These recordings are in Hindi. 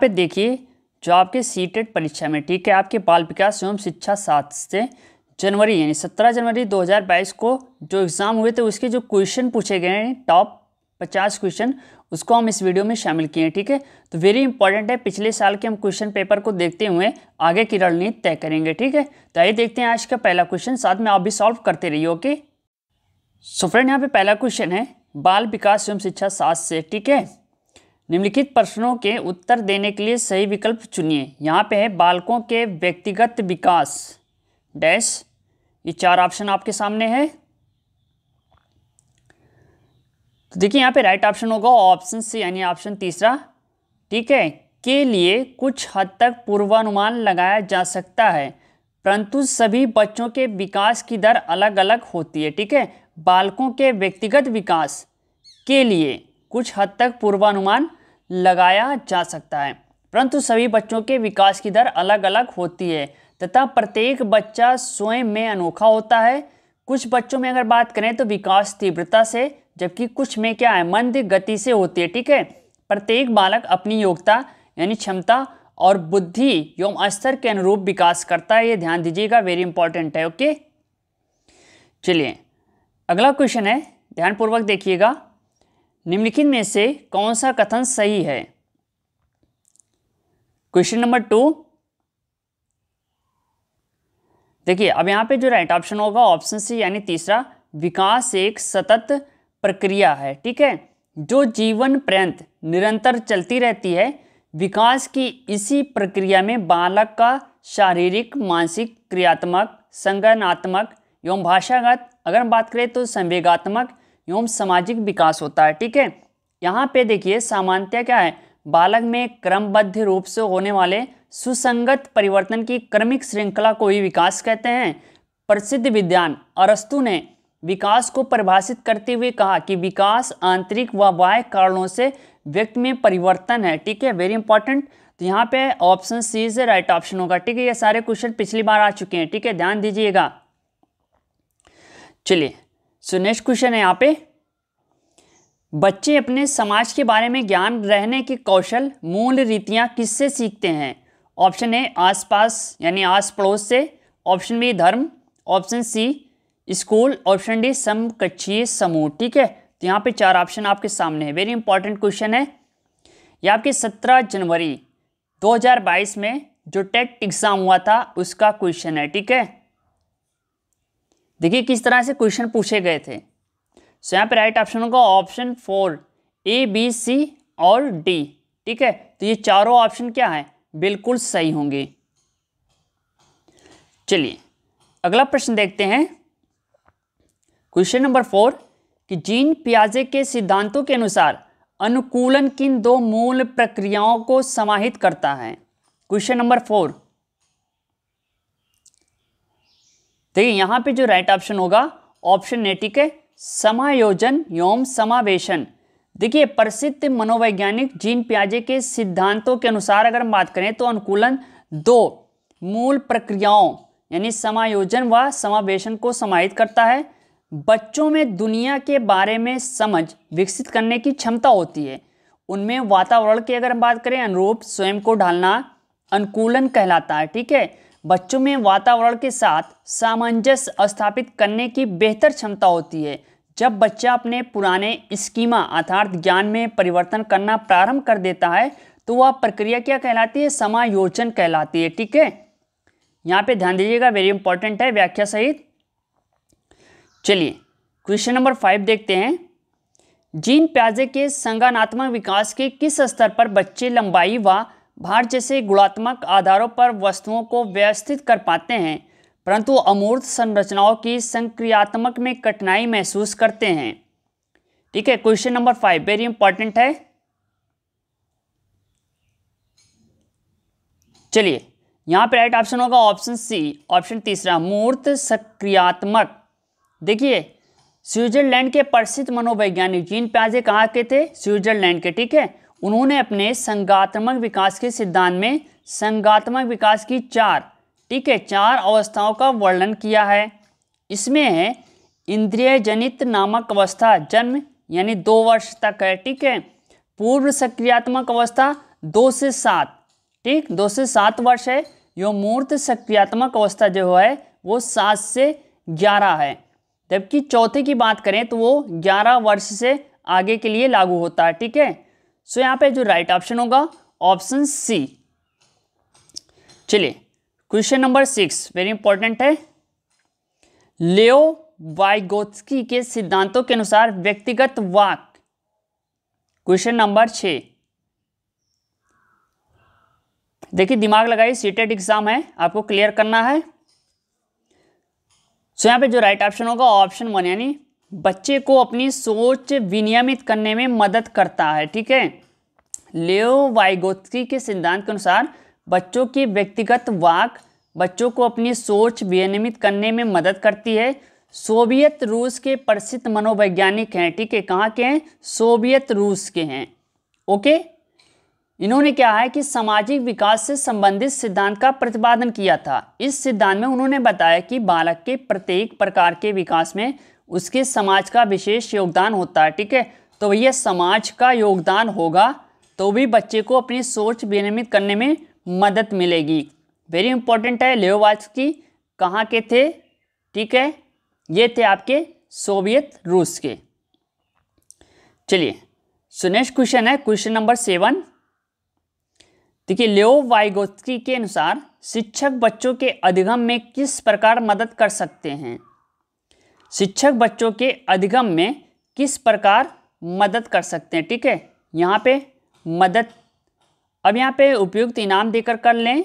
पे देखिए जो आपके सी e परीक्षा में ठीक है आपके बाल विकास एवं शिक्षा सात से जनवरी यानी सत्रह जनवरी 2022 को जो एग्ज़ाम हुए थे उसके जो क्वेश्चन पूछे गए हैं टॉप पचास क्वेश्चन उसको हम इस वीडियो में शामिल किए हैं ठीक है तो वेरी इंपॉर्टेंट है पिछले साल के हम क्वेश्चन पेपर को देखते हुए आगे की रणनीति तय करेंगे ठीक है तो आइए देखते हैं आज का पहला क्वेश्चन साथ में आप भी सॉल्व करते रहिए ओके सो फ्रेंड यहाँ पे पहला क्वेश्चन है बाल विकास एवं शिक्षा सात से ठीक है निम्नलिखित प्रश्नों के उत्तर देने के लिए सही विकल्प चुनिए यहाँ पे है बालकों के व्यक्तिगत विकास डैश ये चार ऑप्शन आपके सामने है तो देखिए यहाँ पे राइट ऑप्शन होगा ऑप्शन सी यानी ऑप्शन तीसरा ठीक है के लिए कुछ हद तक पूर्वानुमान लगाया जा सकता है परंतु सभी बच्चों के विकास की दर अलग अलग होती है ठीक है बालकों के व्यक्तिगत विकास के लिए कुछ हद तक पूर्वानुमान लगाया जा सकता है परंतु सभी बच्चों के विकास की दर अलग अलग होती है तथा प्रत्येक बच्चा स्वयं में अनोखा होता है कुछ बच्चों में अगर बात करें तो विकास तीव्रता से जबकि कुछ में क्या है मंद गति से होती है ठीक है प्रत्येक बालक अपनी योग्यता यानी क्षमता और बुद्धि एवं स्तर के अनुरूप विकास करता है ये ध्यान दीजिएगा वेरी इंपॉर्टेंट है ओके चलिए अगला क्वेश्चन है ध्यानपूर्वक देखिएगा निम्नलिखित में से कौन सा कथन सही है क्वेश्चन नंबर टू देखिए अब यहाँ पे जो राइट ऑप्शन होगा ऑप्शन सी यानी तीसरा विकास एक सतत प्रक्रिया है ठीक है जो जीवन पर्यंत निरंतर चलती रहती है विकास की इसी प्रक्रिया में बालक का शारीरिक मानसिक क्रियात्मक संगनात्मक एवं भाषागत अगर हम बात करें तो संवेगात्मक एवं सामाजिक विकास होता है ठीक है यहाँ पे देखिए सामान्यतः क्या है बालक में क्रमबद्ध रूप से होने वाले सुसंगत परिवर्तन की क्रमिक श्रृंखला को ही विकास कहते हैं प्रसिद्ध विद्वान अरस्तु ने विकास को परिभाषित करते हुए कहा कि विकास आंतरिक व बाह्य कारणों से व्यक्ति में परिवर्तन है ठीक है वेरी इंपॉर्टेंट तो यहाँ पे option C is right option होगा ठीक है ये सारे क्वेश्चन पिछली बार आ चुके हैं ठीक है ध्यान दीजिएगा चलिए सो नेक्स्ट क्वेश्चन है यहाँ पे बच्चे अपने समाज के बारे में ज्ञान रहने के कौशल मूल रीतियाँ किससे सीखते हैं ऑप्शन ए आसपास यानी आस पड़ोस से ऑप्शन बी धर्म option C school option D समकक्षीय समूह ठीक है तो यहाँ पे चार ऑप्शन आपके सामने है वेरी इंपॉर्टेंट क्वेश्चन है यह आपके 17 जनवरी 2022 में जो टेट एग्ज़ाम हुआ था उसका क्वेश्चन है ठीक है देखिए किस तरह से क्वेश्चन पूछे गए थे सो यहाँ पे राइट ऑप्शन होगा option four A B C और डी ठीक है तो ये चारों ऑप्शन क्या है बिल्कुल सही होंगे चलिए अगला प्रश्न देखते हैं क्वेश्चन नंबर फोर कि जीन पियाजे के सिद्धांतों के अनुसार अनुकूलन किन दो मूल प्रक्रियाओं को समाहित करता है क्वेश्चन नंबर फोर देखिए यहाँ पे जो राइट ऑप्शन होगा ऑप्शन ए ठीक है समायोजन योम समावेशन देखिए प्रसिद्ध मनोवैज्ञानिक जीन प्याजे के सिद्धांतों के अनुसार अगर हम बात करें तो अनुकूलन दो मूल प्रक्रियाओं यानी समायोजन व समावेशन को समाहित करता है बच्चों में दुनिया के बारे में समझ विकसित करने की क्षमता होती है उनमें वातावरण की अगर हम बात करें अनुरूप स्वयं को ढालना अनुकूलन कहलाता है ठीक है बच्चों में वातावरण के साथ सामंजस्य स्थापित करने की बेहतर क्षमता होती है जब बच्चा अपने पुराने स्कीमा अर्थात ज्ञान में परिवर्तन करना प्रारंभ कर देता है तो वह प्रक्रिया क्या कहलाती है समायोजन कहलाती है ठीक है यहाँ पे ध्यान दीजिएगा वेरी इंपॉर्टेंट है व्याख्या सहित चलिए क्वेश्चन नंबर फाइव देखते हैं जीन प्याजे के संगानात्मक विकास के किस स्तर पर बच्चे लंबाई व भार जैसे गुणात्मक आधारों पर वस्तुओं को व्यवस्थित कर पाते हैं परंतु अमूर्त संरचनाओं की संक्रियात्मक में कठिनाई महसूस करते हैं ठीक है question number five very important है चलिए यहां पर राइट ऑप्शन होगा ऑप्शन सी ऑप्शन तीसरा मूर्त सक्रियात्मक देखिए स्विट्जरलैंड के प्रसिद्ध मनोवैज्ञानिक जीन प्याजे कहा के थे स्विट्जरलैंड के ठीक है उन्होंने अपने संगात्मक विकास के सिद्धांत में संगात्मक विकास की चार ठीक है चार अवस्थाओं का वर्णन किया है इसमें है इंद्रिय जनित नामक अवस्था जन्म यानी दो वर्ष तक है ठीक है पूर्व सक्रियात्मक अवस्था दो से सात ठीक दो से सात वर्ष है यो मूर्त सक्रियात्मक अवस्था जो है वो सात से ग्यारह है जबकि चौथे की बात करें तो वो ग्यारह वर्ष से आगे के लिए लागू होता है ठीक है सो यहां पे जो राइट ऑप्शन होगा ऑप्शन सी चलिए question number six very important है लियो वाइगोत्स्की के सिद्धांतों के अनुसार व्यक्तिगत वाक क्वेश्चन नंबर छ देखिए दिमाग लगाइए सीटेड एग्जाम e है आपको क्लियर करना है सो so, यहाँ पे जो राइट ऑप्शन होगा ऑप्शन वन यानी बच्चे को अपनी सोच विनियमित करने में मदद करता है ठीक है लेओ वाइगोत्की के सिद्धांत के अनुसार बच्चों की व्यक्तिगत वाक बच्चों को अपनी सोच विनियमित करने में मदद करती है सोवियत रूस के प्रसिद्ध मनोवैज्ञानिक हैं ठीक है कहाँ के हैं सोवियत रूस के हैं ओके इन्होंने क्या है कि सामाजिक विकास से संबंधित सिद्धांत का प्रतिपादन किया था इस सिद्धांत में उन्होंने बताया कि बालक के प्रत्येक प्रकार के विकास में उसके समाज का विशेष योगदान होता है ठीक है तो भैया समाज का योगदान होगा तो भी बच्चे को अपनी सोच विनियमित करने में मदद मिलेगी वेरी इंपॉर्टेंट है लेओवाच की कहाँ के थे ठीक है ये थे आपके सोवियत रूस के चलिए सुनेश क्वेश्चन है क्वेश्चन नंबर सेवन देखिए लेव वाइगोत्स्की के अनुसार शिक्षक बच्चों के अधिगम में किस प्रकार मदद कर सकते हैं शिक्षक बच्चों के अधिगम में किस प्रकार मदद कर सकते हैं ठीक है यहाँ पे मदद अब यहाँ पे उपयुक्त इनाम देकर कर लें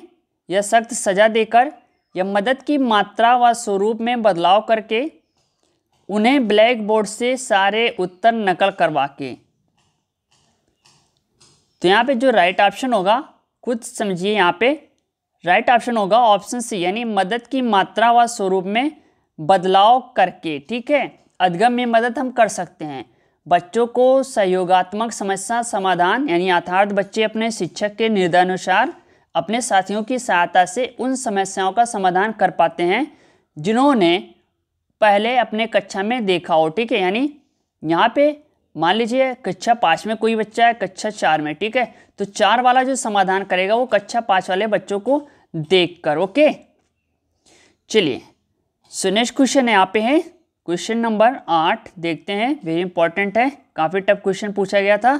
या सख्त सज़ा देकर या मदद की मात्रा व स्वरूप में बदलाव करके उन्हें ब्लैक बोर्ड से सारे उत्तर नकल करवा के तो यहाँ पे जो राइट ऑप्शन होगा खुद समझिए यहाँ पे राइट ऑप्शन होगा ऑप्शन सी यानी मदद की मात्रा व स्वरूप में बदलाव करके ठीक है अधगम में मदद हम कर सकते हैं बच्चों को सहयोगात्मक समस्या समाधान यानी यथार्थ बच्चे अपने शिक्षक के निर्देशानुसार अपने साथियों की सहायता से उन समस्याओं का समाधान कर पाते हैं जिन्होंने पहले अपने कक्षा में देखा हो ठीक है यानी यहाँ पे मान लीजिए कक्षा पाँच में कोई बच्चा है कक्षा चार में ठीक है तो चार वाला जो समाधान करेगा वो कक्षा पाँच वाले बच्चों को देख कर ओके चलिए सो नेक्स्ट क्वेश्चन यहाँ पे है क्वेश्चन नंबर आठ देखते हैं वेरी इंपॉर्टेंट है काफ़ी टफ क्वेश्चन पूछा गया था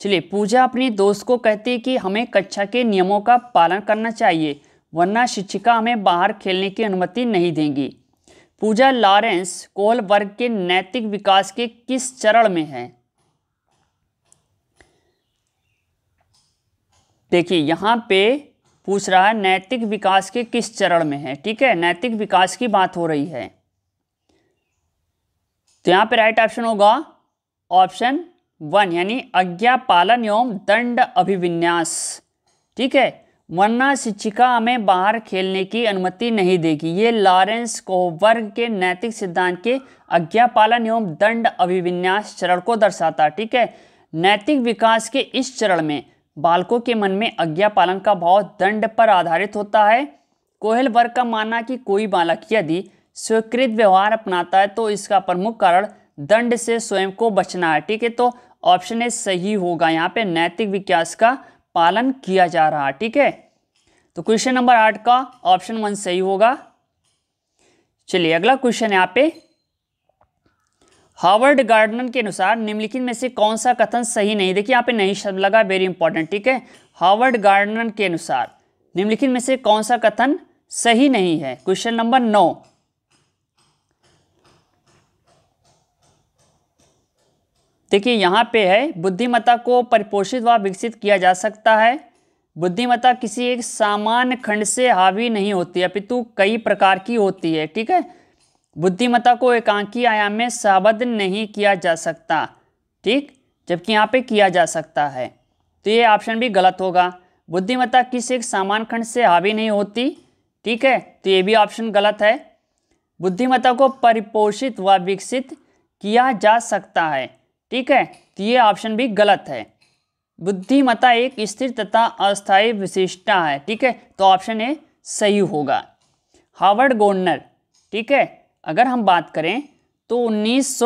चलिए पूजा अपनी दोस्त को कहती है कि हमें कक्षा के नियमों का पालन करना चाहिए वरना शिक्षिका हमें बाहर खेलने की अनुमति नहीं देंगी पूजा लॉरेंस कोल वर्ग के नैतिक विकास के किस चरण में है देखिए यहाँ पे पूछ रहा है नैतिक विकास के किस चरण में है ठीक है नैतिक विकास की बात हो रही है तो यहां पे राइट ऑप्शन होगा ऑप्शन वन यानी अज्ञा पालन एवं दंड अभिविन्यास ठीक है वरना शिक्षिका हमें बाहर खेलने की अनुमति नहीं देगी ये लॉरेंस वर्ग के नैतिक सिद्धांत के अज्ञा पालन एवं दंड अभिविन्यास चरण को दर्शाता ठीक है नैतिक विकास के इस चरण में बालकों के मन में अज्ञा पालन का भाव दंड पर आधारित होता है कोहल वर्ग का मानना कि कोई बालक यदि स्वीकृत व्यवहार अपनाता है तो इसका प्रमुख कारण दंड से स्वयं को बचना है ठीक है तो ऑप्शन ए सही होगा यहाँ पे नैतिक विकास का पालन किया जा रहा ठीक है तो क्वेश्चन नंबर आठ का ऑप्शन वन सही होगा चलिए अगला क्वेश्चन यहाँ पे हार्वर्ड गार्डनर के अनुसार निम्नलिखित में से कौन सा कथन सही नहीं देखिए यहाँ पे नहीं शब्द लगा वेरी इंपॉर्टेंट ठीक है हार्वर्ड गार्डनर के अनुसार निम्नलिखित में से कौन सा कथन सही नहीं है क्वेश्चन नंबर नौ देखिए यहाँ पे है बुद्धिमत्ता को परिपोषित व विकसित किया जा सकता है बुद्धिमत्ता किसी एक सामान्य खंड से हावी नहीं होती अपितु कई प्रकार की होती है ठीक है बुद्धिमत्ता को एकांकी आयाम में साबद्ध नहीं किया जा सकता ठीक जबकि यहाँ पे किया जा सकता है तो ये ऑप्शन भी गलत होगा बुद्धिमत्ता किसी एक सामान खंड से हावी नहीं होती ठीक है तो ये भी ऑप्शन गलत है बुद्धिमत्ता को परिपोषित व विकसित किया जा सकता है ठीक है तो ये ऑप्शन भी गलत है बुद्धिमत्ता एक स्थिर तथा अस्थायी विशिष्टता है ठीक है तो ऑप्शन ए सही होगा हावर्ड गोर्नर ठीक है अगर हम बात करें तो उन्नीस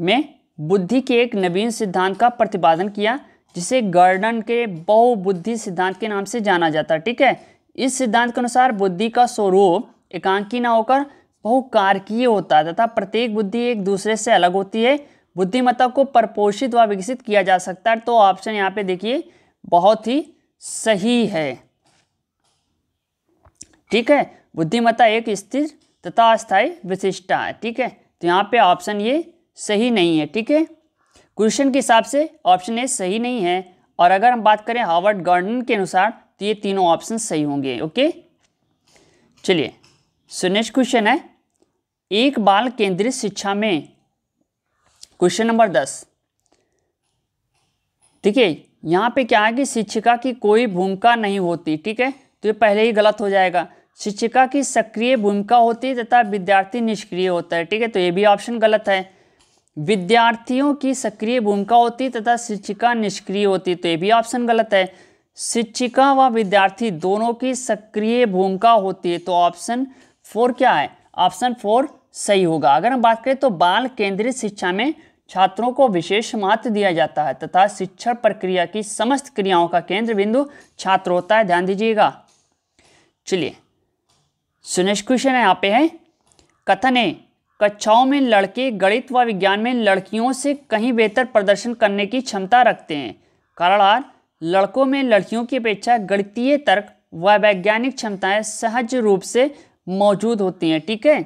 में बुद्धि के एक नवीन सिद्धांत का प्रतिपादन किया जिसे गर्डन के बहुबुद्धि सिद्धांत के नाम से जाना जाता है ठीक है इस सिद्धांत के अनुसार बुद्धि का स्वरूप एकांकी ना होकर बहुकारकीय होता है तथा प्रत्येक बुद्धि एक दूसरे से अलग होती है बुद्धिमत्ता को परपोषित व विकसित किया जा सकता है तो ऑप्शन यहाँ पे देखिए बहुत ही सही है ठीक है बुद्धिमत्ता एक स्थिर तथा अस्थाई विशिष्टता है ठीक है तो यहाँ पे ऑप्शन ये सही नहीं है ठीक है क्वेश्चन के हिसाब से ऑप्शन ए सही नहीं है और अगर हम बात करें हार्वर्ड गार्डन के अनुसार तो ये तीनों ऑप्शन सही होंगे ओके चलिए सो नेक्स्ट क्वेश्चन है एक बाल केंद्रित शिक्षा में क्वेश्चन नंबर दस ठीक है यहाँ पे क्या है कि शिक्षिका की कोई भूमिका नहीं होती ठीक है तो ये पहले ही गलत हो जाएगा शिक्षिका की सक्रिय भूमिका होती है तथा विद्यार्थी निष्क्रिय होता है ठीक है तो ये भी ऑप्शन गलत है विद्यार्थियों की सक्रिय भूमिका होती है तथा शिक्षिका निष्क्रिय होती है तो ये भी ऑप्शन गलत है शिक्षिका व विद्यार्थी दोनों की सक्रिय भूमिका होती है तो ऑप्शन फोर क्या है ऑप्शन फोर सही होगा अगर हम बात करें तो बाल केंद्रित शिक्षा में छात्रों को विशेष महत्व दिया जाता है तथा शिक्षण प्रक्रिया की समस्त क्रियाओं का केंद्र बिंदु छात्र होता है ध्यान दीजिएगा चलिए सो नेक्स्ट क्वेश्चन है यहाँ पे है कथन है कक्षाओं में लड़के गणित व विज्ञान में लड़कियों से कहीं बेहतर प्रदर्शन करने की क्षमता रखते हैं कारण आर लड़कों में लड़कियों की अपेक्षा गणितीय तर्क व वैज्ञानिक क्षमताएं सहज रूप से मौजूद होती हैं ठीक है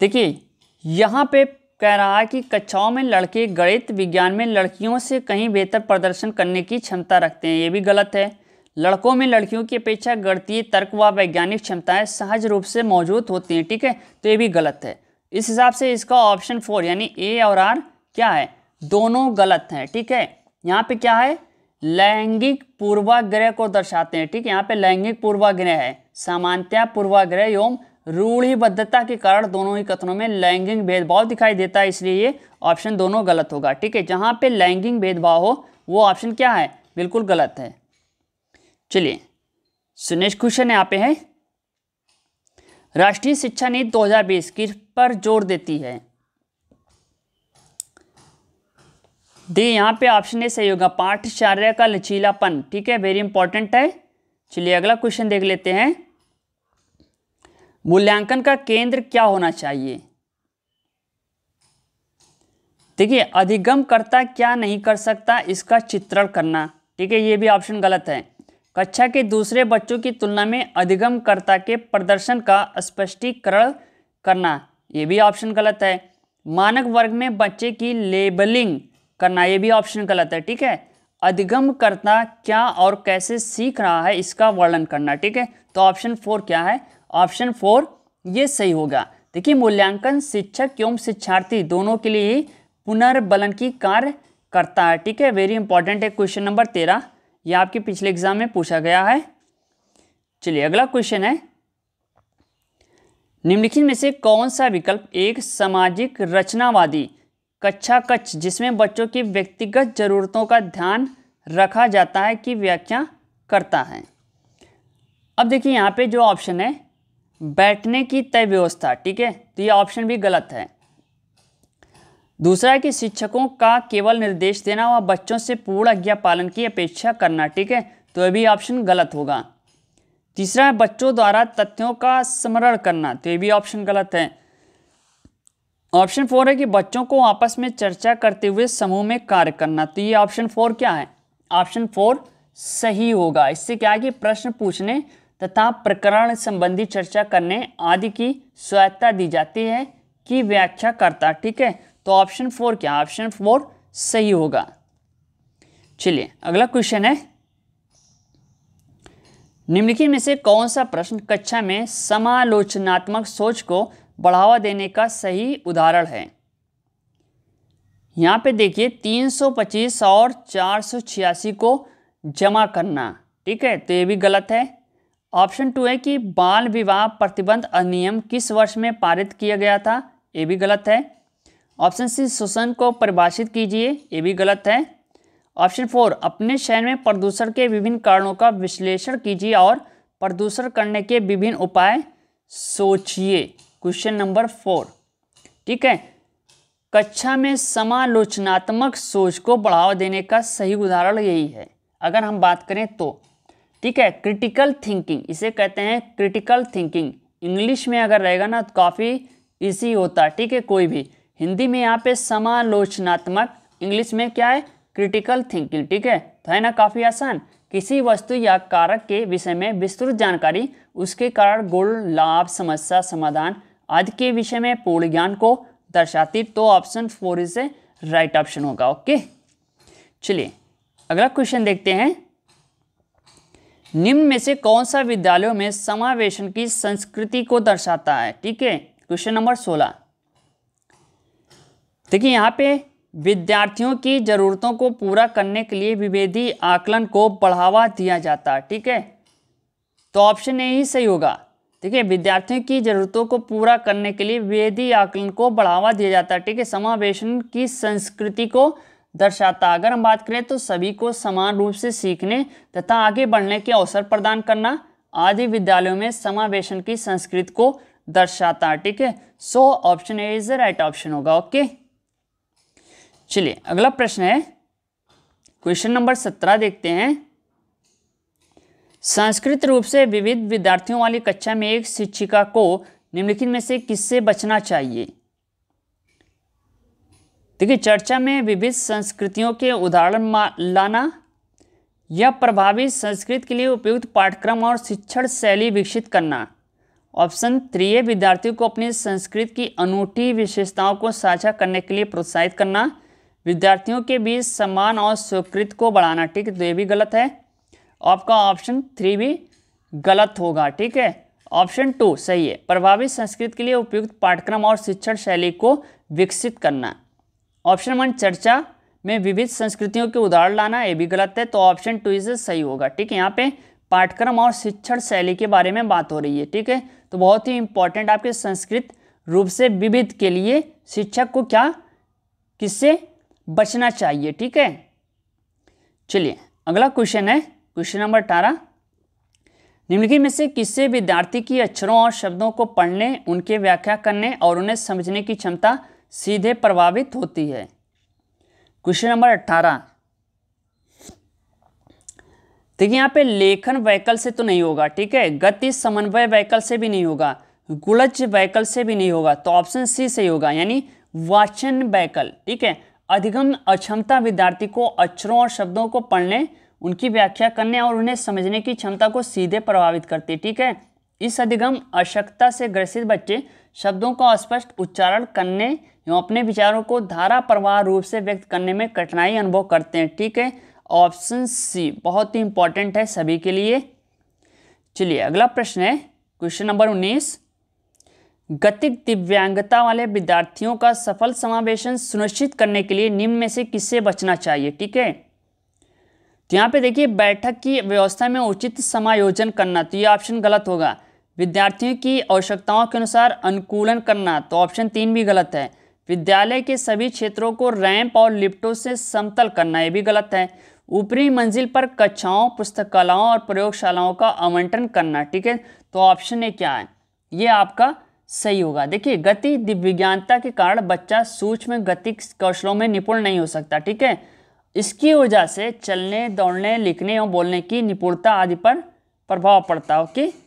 देखिए यहाँ पे कह रहा है कि कक्षाओं में लड़के गणित विज्ञान में लड़कियों से कहीं बेहतर प्रदर्शन करने की क्षमता रखते हैं ये भी गलत है लड़कों में लड़कियों की अपेक्षा गणतीय तर्क व वैज्ञानिक क्षमताएं सहज रूप से मौजूद होती हैं ठीक है तो ये भी गलत है इस हिसाब से इसका ऑप्शन फोर यानी ए और आर क्या है दोनों गलत हैं ठीक है यहाँ पे क्या है लैंगिक पूर्वाग्रह को दर्शाते हैं ठीक है यहाँ पे लैंगिक पूर्वाग्रह है सामान्यतया पूर्वाग्रह एवं रूढ़िबद्धता के कारण दोनों ही कथनों में लैंगिक भेदभाव दिखाई देता है इसलिए ये ऑप्शन दोनों गलत होगा ठीक है जहाँ पे लैंगिक भेदभाव हो वो ऑप्शन क्या है बिल्कुल गलत है चलिए सो नेक्स्ट क्वेश्चन यहाँ पे है राष्ट्रीय शिक्षा नीति 2020 किस पर जोर देती है दे यहाँ पे ऑप्शन ए सही होगा पाठचार्य का लचीलापन ठीक है वेरी इंपॉर्टेंट है चलिए अगला क्वेश्चन देख लेते हैं मूल्यांकन का केंद्र क्या होना चाहिए देखिए अधिगम करता क्या नहीं कर सकता इसका चित्रण करना ठीक है ये भी ऑप्शन गलत है कक्षा के दूसरे बच्चों की तुलना में अधिगमकर्ता के प्रदर्शन का स्पष्टीकरण करना ये भी ऑप्शन गलत है मानक वर्ग में बच्चे की लेबलिंग करना ये भी ऑप्शन गलत है ठीक है अधिगमकर्ता क्या और कैसे सीख रहा है इसका वर्णन करना ठीक है तो ऑप्शन फोर क्या है ऑप्शन फोर ये सही होगा देखिए मूल्यांकन शिक्षक एवं शिक्षार्थी दोनों के लिए ही पुनर्बलन की कार्य करता है ठीक है वेरी इंपॉर्टेंट है क्वेश्चन नंबर तेरह यह आपके पिछले एग्जाम में पूछा गया है चलिए अगला क्वेश्चन है निम्नलिखित में से कौन सा विकल्प एक सामाजिक रचनावादी कक्षा कच्छ जिसमें बच्चों की व्यक्तिगत जरूरतों का ध्यान रखा जाता है की व्याख्या करता है अब देखिए यहाँ पे जो ऑप्शन है बैठने की तय व्यवस्था ठीक है तो ये ऑप्शन भी गलत है दूसरा है कि शिक्षकों का केवल निर्देश देना व बच्चों से पूर्ण आज्ञा पालन की अपेक्षा करना ठीक है तो यह भी ऑप्शन गलत होगा तीसरा है बच्चों द्वारा तथ्यों का स्मरण करना तो ये भी ऑप्शन गलत है ऑप्शन फोर है कि बच्चों को आपस में चर्चा करते हुए समूह में कार्य करना तो ये ऑप्शन फोर क्या है ऑप्शन फोर सही होगा इससे क्या है कि प्रश्न पूछने तथा प्रकरण संबंधी चर्चा करने आदि की स्वायत्ता दी जाती है कि व्याख्या करता ठीक है तो ऑप्शन फोर क्या ऑप्शन फोर सही होगा चलिए अगला क्वेश्चन है निम्नलिखित में से कौन सा प्रश्न कक्षा में समालोचनात्मक सोच को बढ़ावा देने का सही उदाहरण है यहाँ पे देखिए 325 और 486 को जमा करना ठीक है तो ये भी गलत है ऑप्शन टू है कि बाल विवाह प्रतिबंध अधिनियम किस वर्ष में पारित किया गया था ये भी गलत है ऑप्शन सी शोषण को परिभाषित कीजिए ये भी गलत है ऑप्शन फोर अपने शहर में प्रदूषण के विभिन्न कारणों का विश्लेषण कीजिए और प्रदूषण करने के विभिन्न उपाय सोचिए क्वेश्चन नंबर फोर ठीक है कक्षा में समालोचनात्मक सोच को बढ़ावा देने का सही उदाहरण यही है अगर हम बात करें तो ठीक है क्रिटिकल थिंकिंग इसे कहते हैं क्रिटिकल थिंकिंग इंग्लिश में अगर रहेगा ना तो काफ़ी इसी होता ठीक है कोई भी हिंदी में यहाँ पे समालोचनात्मक इंग्लिश में क्या है क्रिटिकल थिंकिंग ठीक है तो है ना काफ़ी आसान किसी वस्तु या कारक के विषय में विस्तृत जानकारी उसके कारण गुण लाभ समस्या समाधान आदि के विषय में पूर्ण ज्ञान को दर्शाती तो option four is a right option होगा ओके चलिए अगला क्वेश्चन देखते हैं निम्न में से कौन सा विद्यालयों में समावेशन की संस्कृति को दर्शाता है ठीक है क्वेश्चन नंबर सोलह देखिए यहाँ पे विद्यार्थियों की ज़रूरतों को पूरा करने के लिए विभेदी आकलन को बढ़ावा दिया जाता है ठीक है तो ऑप्शन ए ही सही होगा ठीक है विद्यार्थियों की ज़रूरतों को पूरा करने के लिए विभेदी आकलन को बढ़ावा दिया जाता है ठीक है समावेशन की संस्कृति को दर्शाता अगर हम बात करें तो सभी को समान रूप से सीखने तथा आगे बढ़ने के अवसर प्रदान करना आदि विद्यालयों में समावेशन की संस्कृति को दर्शाता ठीक है so option A is the right option होगा ओके चलिए अगला प्रश्न है क्वेश्चन नंबर सत्रह देखते हैं संस्कृत रूप से विविध विद्यार्थियों वाली कक्षा में एक शिक्षिका को निम्नलिखित में से किससे बचना चाहिए देखिए चर्चा में विविध संस्कृतियों के उदाहरण लाना या प्रभावी संस्कृत के लिए उपयुक्त पाठ्यक्रम और शिक्षण शैली विकसित करना ऑप्शन थ्री विद्यार्थियों को अपनी संस्कृत की अनूठी विशेषताओं को साझा करने के लिए प्रोत्साहित करना विद्यार्थियों के बीच सम्मान और स्वीकृत को बढ़ाना ठीक है तो ये भी गलत है आपका ऑप्शन थ्री भी गलत होगा ठीक है ऑप्शन टू सही है प्रभावी संस्कृत के लिए उपयुक्त पाठ्यक्रम और शिक्षण शैली को विकसित करना ऑप्शन वन चर्चा में विविध संस्कृतियों के उदाहरण लाना ये भी गलत है तो ऑप्शन टू इसे सही होगा ठीक है यहाँ पे पाठ्यक्रम और शिक्षण शैली के बारे में बात हो रही है ठीक है तो बहुत ही इंपॉर्टेंट आपके संस्कृत रूप से विविध के लिए शिक्षक को क्या किससे बचना चाहिए ठीक है चलिए अगला क्वेश्चन है क्वेश्चन नंबर अठारह निम्नलिखित में से किससे विद्यार्थी की अक्षरों और शब्दों को पढ़ने उनके व्याख्या करने और उन्हें समझने की क्षमता सीधे प्रभावित होती है क्वेश्चन नंबर अट्ठारह देखिए यहाँ पे लेखन वैकल से तो नहीं होगा ठीक है गति समन्वय वैकल से भी नहीं होगा गुलज वैकल से भी नहीं होगा तो ऑप्शन सी से होगा यानी वाचन वैकल ठीक है अधिगम अक्षमता विद्यार्थी को अक्षरों और शब्दों को पढ़ने उनकी व्याख्या करने और उन्हें समझने की क्षमता को सीधे प्रभावित करती है ठीक है इस अधिगम अशक्ता से ग्रसित बच्चे शब्दों का स्पष्ट उच्चारण करने एवं अपने विचारों को धारा प्रवाह रूप से व्यक्त करने में कठिनाई अनुभव करते हैं ठीक है ऑप्शन सी बहुत ही इंपॉर्टेंट है सभी के लिए चलिए अगला प्रश्न है क्वेश्चन नंबर उन्नीस गतिक दिव्यांगता वाले विद्यार्थियों का सफल समावेशन सुनिश्चित करने के लिए निम्न में से किससे बचना चाहिए ठीक है तो यहाँ पे देखिए बैठक की व्यवस्था में उचित समायोजन करना तो ये ऑप्शन गलत होगा विद्यार्थियों की आवश्यकताओं के अनुसार अनुकूलन करना तो ऑप्शन तीन भी गलत है विद्यालय के सभी क्षेत्रों को रैंप और लिफ्टों से समतल करना ये भी गलत है ऊपरी मंजिल पर कक्षाओं पुस्तकालाओं और प्रयोगशालाओं का आवंटन करना ठीक है तो ऑप्शन ए क्या है ये आपका सही होगा देखिए गति दिव्यज्ञानता के कारण बच्चा सूक्ष्म गति कौशलों में निपुण नहीं हो सकता ठीक है इसकी वजह से चलने दौड़ने लिखने और बोलने की निपुणता आदि पर प्रभाव पड़ता है ओके